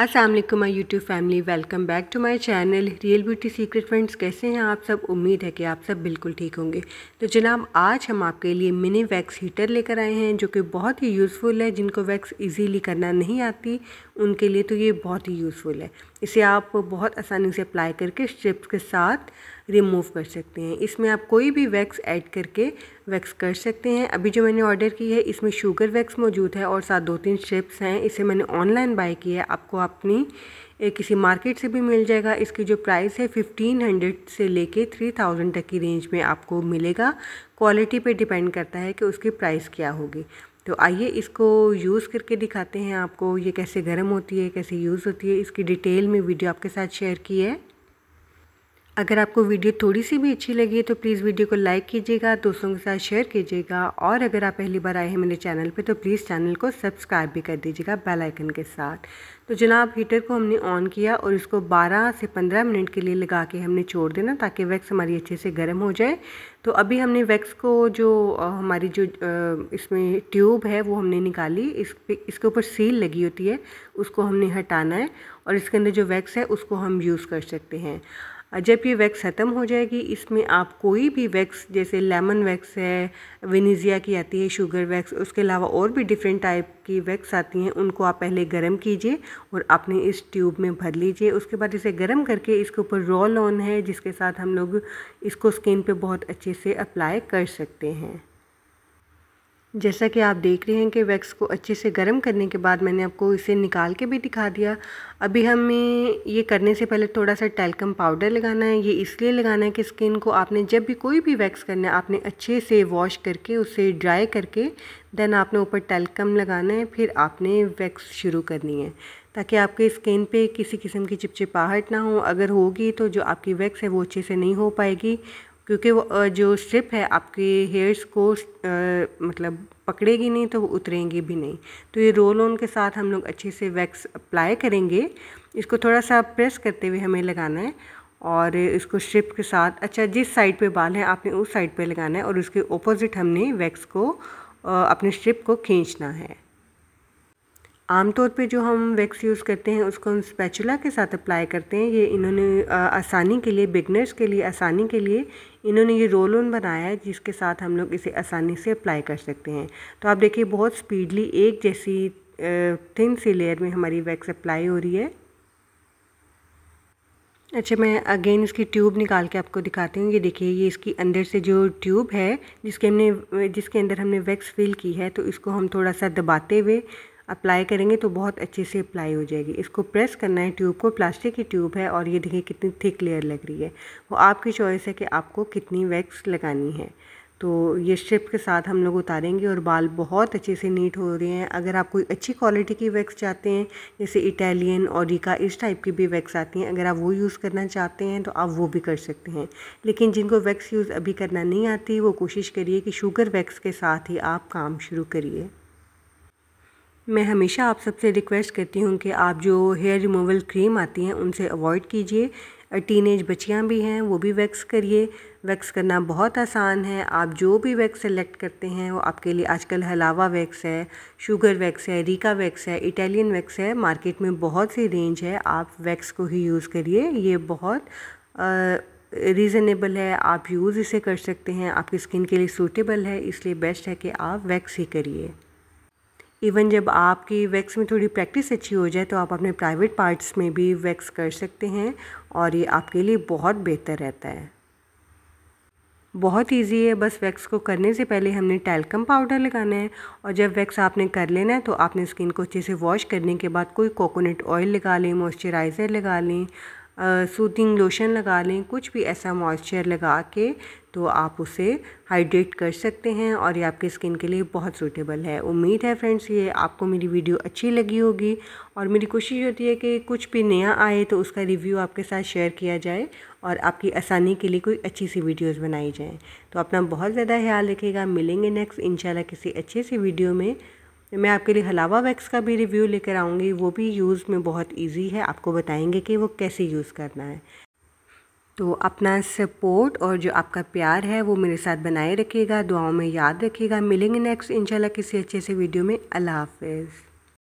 Aslam my YouTube family welcome back to my channel real beauty secret friends कैसे हैं आप सब उम्मीद है कि आप सब बिल्कुल ठीक होंगे तो जनाब आज हम आपके लिए मिनी वैक्स हीटर लेकर आए हैं जो कि बहुत ही यूज़फुल है जिनको वैक्स ईजीली करना नहीं आती उनके लिए तो ये बहुत ही यूज़फुल है इसे आप बहुत आसानी से अप्लाई करके स्ट्रिप्स के साथ रिमूव कर सकते हैं इसमें आप कोई भी वैक्स ऐड करके वैक्स कर सकते हैं अभी जो मैंने ऑर्डर की है इसमें शुगर वैक्स मौजूद है और साथ दो तीन स्ट्रिप्स हैं इसे मैंने ऑनलाइन बाय किया है आपको आपने किसी मार्केट से भी मिल जाएगा इसकी जो प्राइस है फिफ्टीन हंड्रेड से लेके थाउजेंड तक की रेंज में आपको मिलेगा क्वालिटी पे डिपेंड करता है कि उसकी प्राइस क्या होगी तो आइए इसको यूज़ करके दिखाते हैं आपको ये कैसे गर्म होती है कैसे यूज़ होती है इसकी डिटेल में वीडियो आपके साथ शेयर की है अगर आपको वीडियो थोड़ी सी भी अच्छी लगी है तो प्लीज़ वीडियो को लाइक कीजिएगा दोस्तों के साथ शेयर कीजिएगा और अगर आप पहली बार आए हैं मेरे चैनल पे तो प्लीज़ चैनल को सब्सक्राइब भी कर दीजिएगा बेल आइकन के साथ तो जनाब हीटर को हमने ऑन किया और इसको 12 से 15 मिनट के लिए लगा के हमने छोड़ देना ताकि वैक्स हमारी अच्छे से गर्म हो जाए तो अभी हमने वैक्स को जो हमारी जो इसमें ट्यूब है वो हमने निकाली इस इसके ऊपर सील लगी होती है उसको हमने हटाना है और इसके अंदर जो वैक्स है उसको हम यूज़ कर सकते हैं जब ये वैक्स ख़त्म हो जाएगी इसमें आप कोई भी वैक्स जैसे लेमन वैक्स है वनीज़िया की आती है शुगर वैक्स उसके अलावा और भी डिफरेंट टाइप की वैक्स आती हैं उनको आप पहले गर्म कीजिए और अपने इस ट्यूब में भर लीजिए उसके बाद इसे गर्म करके इसके ऊपर रोल ऑन है जिसके साथ हम लोग इसको स्किन पर बहुत अच्छे से अप्लाई कर सकते हैं जैसा कि आप देख रहे हैं कि वैक्स को अच्छे से गर्म करने के बाद मैंने आपको इसे निकाल के भी दिखा दिया अभी हमें ये करने से पहले थोड़ा सा टैलकम पाउडर लगाना है ये इसलिए लगाना है कि स्किन को आपने जब भी कोई भी वैक्स करना है आपने अच्छे से वॉश करके उसे ड्राई करके देन आपने ऊपर टैलकम लगाना है फिर आपने वैक्स शुरू करनी है ताकि आपके स्किन पे किसी किस्म की चिपचिपाहट ना हो अगर होगी तो जो आपकी वैक्स है वो अच्छे से नहीं हो पाएगी क्योंकि वो जो स्ट्रिप है आपके हेयर्स को आ, मतलब पकड़ेगी नहीं तो वो उतरेंगी भी नहीं तो ये रोल ऑन के साथ हम लोग अच्छे से वैक्स अप्लाई करेंगे इसको थोड़ा सा प्रेस करते हुए हमें लगाना है और इसको स्ट्रिप के साथ अच्छा जिस साइड पे बाल है आपने उस साइड पे लगाना है और उसके ऑपोजिट हमने वैक्स को अपने स्ट्रिप को खींचना है आमतौर पे जो हम वैक्स यूज़ करते हैं उसको हम स्पैचुला के साथ अप्लाई करते हैं ये इन्होंने आसानी के लिए बिगनर्स के लिए आसानी के लिए इन्होंने ये रोल ऑन बनाया है जिसके साथ हम लोग इसे आसानी से अप्लाई कर सकते हैं तो आप देखिए बहुत स्पीडली एक जैसी थिन सी लेयर में हमारी वैक्स अप्लाई हो रही है अच्छा मैं अगेन इसकी ट्यूब निकाल के आपको दिखाती हूँ ये देखिए ये इसकी अंदर से जो ट्यूब है जिसके हमने जिसके अंदर हमने वैक्स फिल की है तो इसको हम थोड़ा सा दबाते हुए अप्लाई करेंगे तो बहुत अच्छे से अप्लाई हो जाएगी इसको प्रेस करना है ट्यूब को प्लास्टिक की ट्यूब है और ये देखिए कितनी थिक लेयर लग रही है वो आपकी चॉइस है कि आपको कितनी वैक्स लगानी है तो ये स्ट्रिप के साथ हम लोग उतारेंगे और बाल बहुत अच्छे से नीट हो रहे हैं अगर आप कोई अच्छी क्वालिटी की वैक्स चाहते हैं जैसे इटालियन और रिका इस टाइप की भी वैक्स आती हैं अगर आप वो यूज़ करना चाहते हैं तो आप वो भी कर सकते हैं लेकिन जिनको वैक्स यूज़ अभी करना नहीं आती वो कोशिश करिए कि शुगर वैक्स के साथ ही आप काम शुरू करिए मैं हमेशा आप सबसे रिक्वेस्ट करती हूँ कि आप जो हेयर रिमूवल क्रीम आती हैं उनसे अवॉइड कीजिए टीन एज बच्चियाँ भी हैं वो भी वैक्स करिए वैक्स करना बहुत आसान है आप जो भी वैक्स सेलेक्ट करते हैं वो आपके लिए आजकल हलावा वैक्स है शुगर वैक्स है रीका वैक्स है इटालियन वैक्स है मार्केट में बहुत सी रेंज है आप वैक्स को ही यूज़ करिए ये बहुत रीज़नेबल है आप यूज़ इसे कर सकते हैं आपकी स्किन के लिए सूटेबल है इसलिए बेस्ट है कि आप वैक्स ही करिए इवन जब आपकी वैक्स में थोड़ी प्रैक्टिस अच्छी हो जाए तो आप अपने प्राइवेट पार्ट्स में भी वैक्स कर सकते हैं और ये आपके लिए बहुत बेहतर रहता है बहुत इजी है बस वैक्स को करने से पहले हमने टैल्कम पाउडर लगाना है और जब वैक्स आपने कर लेना है तो आपने स्किन को अच्छे से वॉश करने के बाद कोई कोकोनट ऑयल लगा लें मॉइस्चराइज़र लगा लें सूथिंग लोशन लगा लें कुछ भी ऐसा मॉइस्चर लगा के तो आप उसे हाइड्रेट कर सकते हैं और ये आपके स्किन के लिए बहुत सूटेबल है उम्मीद है फ्रेंड्स ये आपको मेरी वीडियो अच्छी लगी होगी और मेरी कोशिश होती है कि कुछ भी नया आए तो उसका रिव्यू आपके साथ शेयर किया जाए और आपकी आसानी के लिए कोई अच्छी सी वीडियोस बनाई जाएँ तो अपना बहुत ज़्यादा ख्याल रखिएगा मिलेंगे नेक्स्ट इंशाल्लाह किसी अच्छे से वीडियो में मैं आपके लिए हलावा वैक्स का भी रिव्यू लेकर आऊँगी वो भी यूज़ में बहुत ईजी है आपको बताएंगे कि वो कैसे यूज़ करना है तो अपना सपोर्ट और जो आपका प्यार है वो मेरे साथ बनाए रखिएगा दुआओं में याद रखिएगा मिलेंगे नेक्स्ट इंशाल्लाह किसी अच्छे से वीडियो में अल्लाह हाफिज़